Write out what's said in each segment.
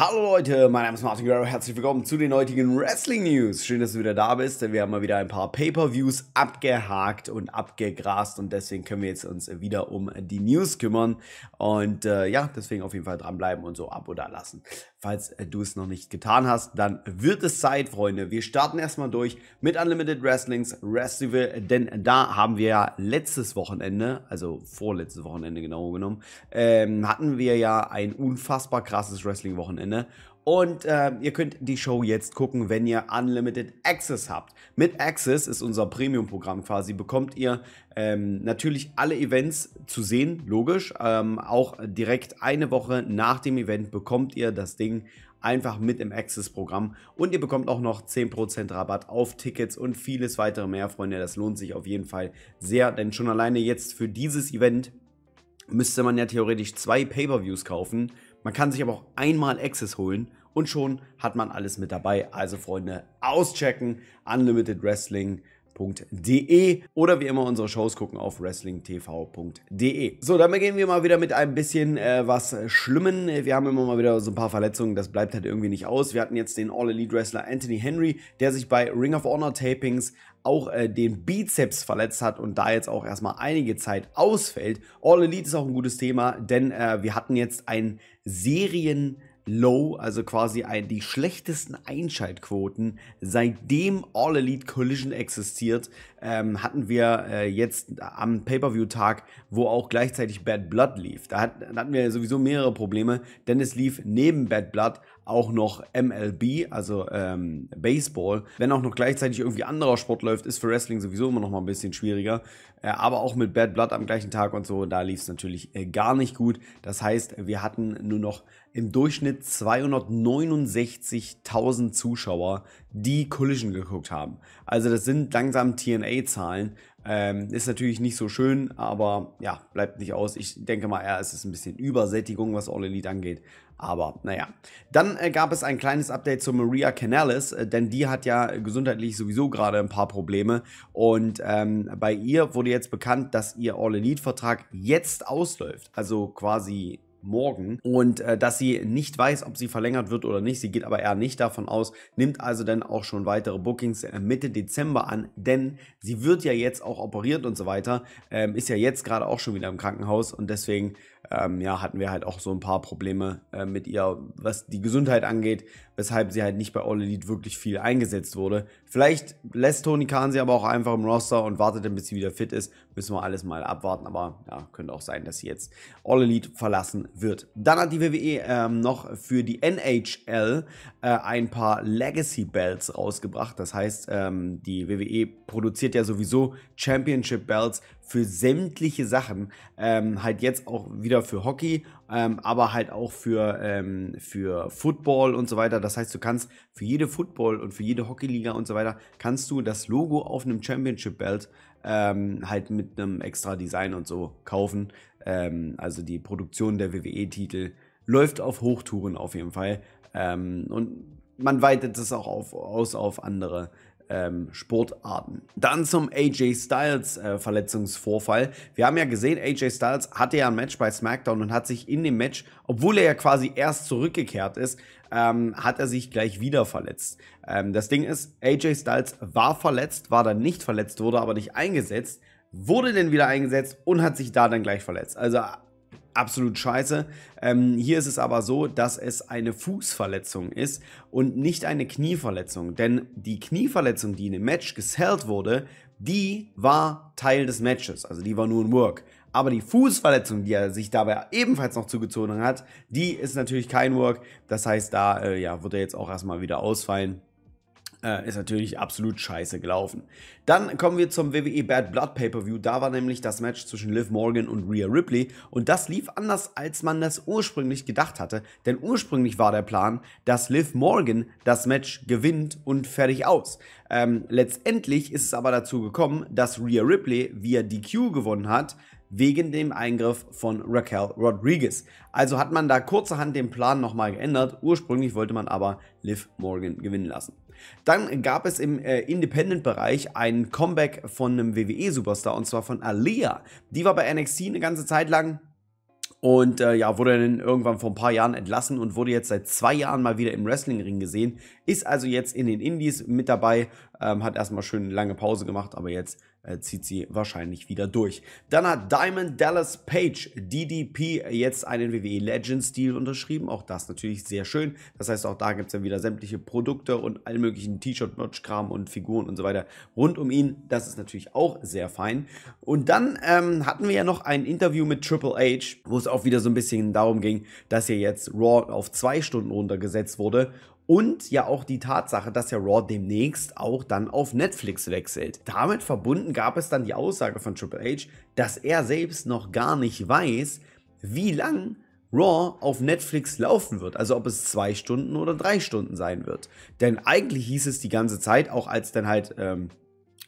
Hallo Leute, mein Name ist Martin Guerrero, herzlich willkommen zu den heutigen Wrestling News. Schön, dass du wieder da bist, denn wir haben mal wieder ein paar Pay-Per-Views abgehakt und abgegrast und deswegen können wir jetzt uns wieder um die News kümmern und äh, ja, deswegen auf jeden Fall dranbleiben und so Abo da lassen. Falls äh, du es noch nicht getan hast, dann wird es Zeit, Freunde. Wir starten erstmal durch mit Unlimited Wrestlings Festival, denn da haben wir ja letztes Wochenende, also vorletztes Wochenende genau genommen, ähm, hatten wir ja ein unfassbar krasses Wrestling-Wochenende und äh, ihr könnt die Show jetzt gucken, wenn ihr Unlimited Access habt. Mit Access ist unser Premium-Programm quasi, bekommt ihr ähm, natürlich alle Events zu sehen, logisch. Ähm, auch direkt eine Woche nach dem Event bekommt ihr das Ding einfach mit im Access-Programm. Und ihr bekommt auch noch 10% Rabatt auf Tickets und vieles weitere mehr, Freunde. Das lohnt sich auf jeden Fall sehr, denn schon alleine jetzt für dieses Event müsste man ja theoretisch zwei Pay-Per-Views kaufen. Man kann sich aber auch einmal Access holen und schon hat man alles mit dabei. Also Freunde, auschecken, unlimitedwrestling.de oder wie immer unsere Shows gucken auf wrestlingtv.de. So, dann beginnen wir mal wieder mit ein bisschen äh, was Schlimmen. Wir haben immer mal wieder so ein paar Verletzungen, das bleibt halt irgendwie nicht aus. Wir hatten jetzt den All Elite Wrestler Anthony Henry, der sich bei Ring of Honor Tapings auch äh, den Bizeps verletzt hat und da jetzt auch erstmal einige Zeit ausfällt. All Elite ist auch ein gutes Thema, denn äh, wir hatten jetzt ein Serien- Low, also quasi ein, die schlechtesten Einschaltquoten, seitdem All Elite Collision existiert, ähm, hatten wir äh, jetzt am Pay-Per-View-Tag, wo auch gleichzeitig Bad Blood lief. Da, hat, da hatten wir sowieso mehrere Probleme, denn es lief neben Bad Blood auch noch MLB, also ähm, Baseball. Wenn auch noch gleichzeitig irgendwie anderer Sport läuft, ist für Wrestling sowieso immer noch mal ein bisschen schwieriger. Äh, aber auch mit Bad Blood am gleichen Tag und so, da lief es natürlich äh, gar nicht gut. Das heißt, wir hatten nur noch im Durchschnitt 269.000 Zuschauer, die Collision geguckt haben. Also das sind langsam TNA-Zahlen, ähm, ist natürlich nicht so schön, aber ja, bleibt nicht aus. Ich denke mal, eher ist es ein bisschen Übersättigung, was All Elite angeht. Aber naja. Dann äh, gab es ein kleines Update zu Maria Canales, äh, denn die hat ja gesundheitlich sowieso gerade ein paar Probleme. Und ähm, bei ihr wurde jetzt bekannt, dass ihr All Elite-Vertrag jetzt ausläuft. Also quasi morgen und äh, dass sie nicht weiß, ob sie verlängert wird oder nicht. Sie geht aber eher nicht davon aus, nimmt also dann auch schon weitere Bookings äh, Mitte Dezember an, denn sie wird ja jetzt auch operiert und so weiter, ähm, ist ja jetzt gerade auch schon wieder im Krankenhaus und deswegen ähm, ja, hatten wir halt auch so ein paar Probleme äh, mit ihr, was die Gesundheit angeht, weshalb sie halt nicht bei All Elite wirklich viel eingesetzt wurde. Vielleicht lässt Tony Khan sie aber auch einfach im Roster und wartet dann, bis sie wieder fit ist. Müssen wir alles mal abwarten, aber ja, könnte auch sein, dass sie jetzt All Elite verlassen wird. Dann hat die WWE ähm, noch für die NHL äh, ein paar Legacy Belts rausgebracht. Das heißt, ähm, die WWE produziert ja sowieso Championship Belts für sämtliche Sachen. Ähm, halt jetzt auch wieder für Hockey, ähm, aber halt auch für, ähm, für Football und so weiter. Das heißt, du kannst für jede Football und für jede Hockeyliga und so weiter, kannst du das Logo auf einem Championship Belt ähm, halt mit einem extra Design und so kaufen. Ähm, also die Produktion der WWE-Titel läuft auf Hochtouren auf jeden Fall. Ähm, und man weitet es auch auf, aus auf andere ähm, Sportarten. Dann zum AJ Styles äh, Verletzungsvorfall. Wir haben ja gesehen, AJ Styles hatte ja ein Match bei SmackDown und hat sich in dem Match, obwohl er ja quasi erst zurückgekehrt ist, ähm, hat er sich gleich wieder verletzt. Ähm, das Ding ist, AJ Styles war verletzt, war dann nicht verletzt, wurde aber nicht eingesetzt, wurde dann wieder eingesetzt und hat sich da dann gleich verletzt. Also absolut scheiße. Ähm, hier ist es aber so, dass es eine Fußverletzung ist und nicht eine Knieverletzung. Denn die Knieverletzung, die in dem Match gesellt wurde, die war Teil des Matches. Also die war nur ein Work. Aber die Fußverletzung, die er sich dabei ebenfalls noch zugezogen hat, die ist natürlich kein Work. Das heißt, da äh, ja, wird er jetzt auch erstmal wieder ausfallen. Äh, ist natürlich absolut scheiße gelaufen. Dann kommen wir zum WWE Bad Blood Pay-Per-View. Da war nämlich das Match zwischen Liv Morgan und Rhea Ripley. Und das lief anders, als man das ursprünglich gedacht hatte. Denn ursprünglich war der Plan, dass Liv Morgan das Match gewinnt und fertig aus. Ähm, letztendlich ist es aber dazu gekommen, dass Rhea Ripley via DQ gewonnen hat wegen dem Eingriff von Raquel Rodriguez. Also hat man da kurzerhand den Plan nochmal geändert. Ursprünglich wollte man aber Liv Morgan gewinnen lassen. Dann gab es im äh, Independent-Bereich ein Comeback von einem WWE-Superstar und zwar von Alia. Die war bei NXT eine ganze Zeit lang und äh, ja, wurde dann irgendwann vor ein paar Jahren entlassen und wurde jetzt seit zwei Jahren mal wieder im Wrestlingring gesehen. Ist also jetzt in den Indies mit dabei, ähm, hat erstmal schön lange Pause gemacht, aber jetzt äh, zieht sie wahrscheinlich wieder durch. Dann hat Diamond Dallas Page DDP jetzt einen WWE Legends Deal unterschrieben. Auch das natürlich sehr schön. Das heißt, auch da gibt es dann wieder sämtliche Produkte und all möglichen T-Shirt, Merch-Kram und Figuren und so weiter rund um ihn. Das ist natürlich auch sehr fein. Und dann ähm, hatten wir ja noch ein Interview mit Triple H, wo es auch wieder so ein bisschen darum ging, dass hier jetzt Raw auf zwei Stunden runtergesetzt wurde und ja auch die Tatsache, dass ja Raw demnächst auch dann auf Netflix wechselt. Damit verbunden gab es dann die Aussage von Triple H, dass er selbst noch gar nicht weiß, wie lang Raw auf Netflix laufen wird, also ob es zwei Stunden oder drei Stunden sein wird. Denn eigentlich hieß es die ganze Zeit, auch als dann halt ähm,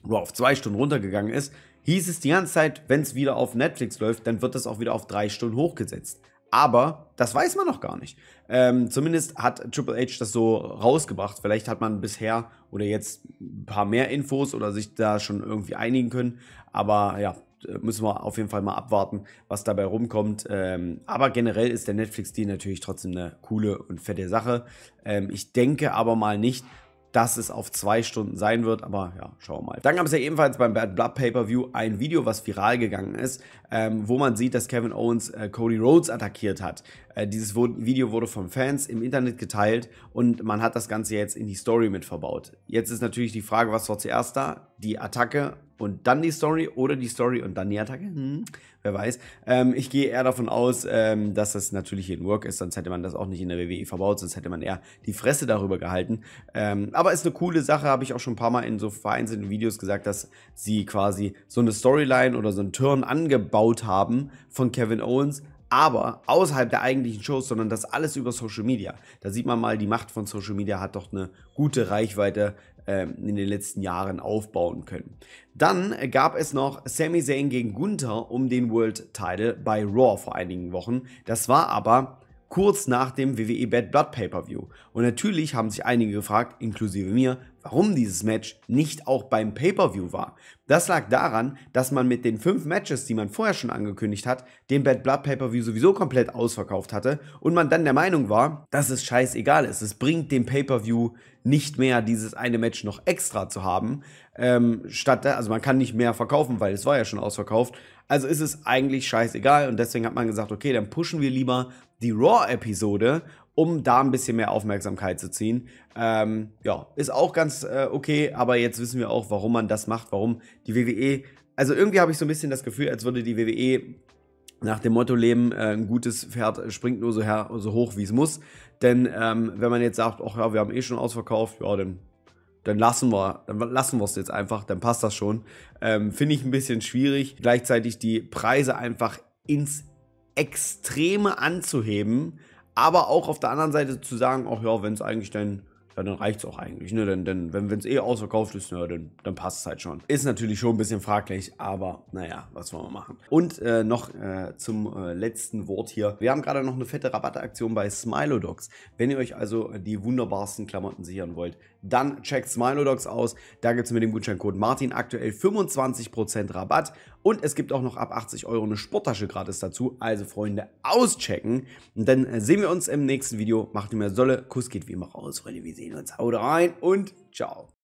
Raw auf zwei Stunden runtergegangen ist, hieß es die ganze Zeit, wenn es wieder auf Netflix läuft, dann wird es auch wieder auf drei Stunden hochgesetzt. Aber das weiß man noch gar nicht. Ähm, zumindest hat Triple H das so rausgebracht. Vielleicht hat man bisher oder jetzt ein paar mehr Infos oder sich da schon irgendwie einigen können. Aber ja, müssen wir auf jeden Fall mal abwarten, was dabei rumkommt. Ähm, aber generell ist der Netflix-Deal natürlich trotzdem eine coole und fette Sache. Ähm, ich denke aber mal nicht, dass es auf zwei Stunden sein wird, aber ja, schauen wir mal. Dann gab es ja ebenfalls beim Bad Blood Pay-Per-View ein Video, was viral gegangen ist, ähm, wo man sieht, dass Kevin Owens äh, Cody Rhodes attackiert hat. Äh, dieses Video wurde von Fans im Internet geteilt und man hat das Ganze jetzt in die Story mit verbaut. Jetzt ist natürlich die Frage, was war zuerst da? Die Attacke und dann die Story oder die Story und dann die Attacke. Hm, wer weiß. Ähm, ich gehe eher davon aus, ähm, dass das natürlich hier ein Work ist, sonst hätte man das auch nicht in der WWE verbaut, sonst hätte man eher die Fresse darüber gehalten. Ähm, aber ist eine coole Sache, habe ich auch schon ein paar Mal in so vereinzelten Videos gesagt, dass sie quasi so eine Storyline oder so einen Turn angebaut haben von Kevin Owens, aber außerhalb der eigentlichen Shows, sondern das alles über Social Media. Da sieht man mal, die Macht von Social Media hat doch eine gute Reichweite, ähm, in den letzten Jahren aufbauen können. Dann gab es noch Sami Zayn gegen Gunther um den World Title bei Raw vor einigen Wochen. Das war aber kurz nach dem WWE Bad Blood Pay-Per-View. Und natürlich haben sich einige gefragt, inklusive mir, warum dieses Match nicht auch beim Pay-Per-View war. Das lag daran, dass man mit den fünf Matches, die man vorher schon angekündigt hat, den Bad Blood Pay-Per-View sowieso komplett ausverkauft hatte und man dann der Meinung war, dass es scheißegal ist. Es bringt dem Pay-Per-View nicht mehr, dieses eine Match noch extra zu haben. Ähm, statt, also man kann nicht mehr verkaufen, weil es war ja schon ausverkauft. Also ist es eigentlich scheißegal und deswegen hat man gesagt, okay, dann pushen wir lieber die Raw-Episode, um da ein bisschen mehr Aufmerksamkeit zu ziehen. Ähm, ja, ist auch ganz äh, okay, aber jetzt wissen wir auch, warum man das macht, warum die WWE. Also irgendwie habe ich so ein bisschen das Gefühl, als würde die WWE nach dem Motto leben, äh, ein gutes Pferd springt nur so, her, so hoch, wie es muss. Denn ähm, wenn man jetzt sagt, ach ja, wir haben eh schon ausverkauft, ja, dann dann lassen wir, dann lassen wir es jetzt einfach, dann passt das schon. Ähm, Finde ich ein bisschen schwierig. Gleichzeitig die Preise einfach ins Extreme anzuheben, aber auch auf der anderen Seite zu sagen, ach ja, wenn es eigentlich dann ja, dann reicht's auch eigentlich. Ne? Denn, denn wenn es eh ausverkauft ist, ne, dann, dann passt es halt schon. Ist natürlich schon ein bisschen fraglich, aber naja, was wollen wir machen? Und äh, noch äh, zum äh, letzten Wort hier. Wir haben gerade noch eine fette Rabatteaktion bei Smilodogs. Wenn ihr euch also die wunderbarsten Klamotten sichern wollt, dann checkt Smilodogs aus. Da gibt es mit dem Gutscheincode Martin aktuell 25% Rabatt. Und es gibt auch noch ab 80 Euro eine Sporttasche gratis dazu. Also Freunde, auschecken. Und dann äh, sehen wir uns im nächsten Video. Macht mehr Solle. Kuss geht wie immer raus, Freunde. Wir sehen sehen uns. Haut rein und ciao.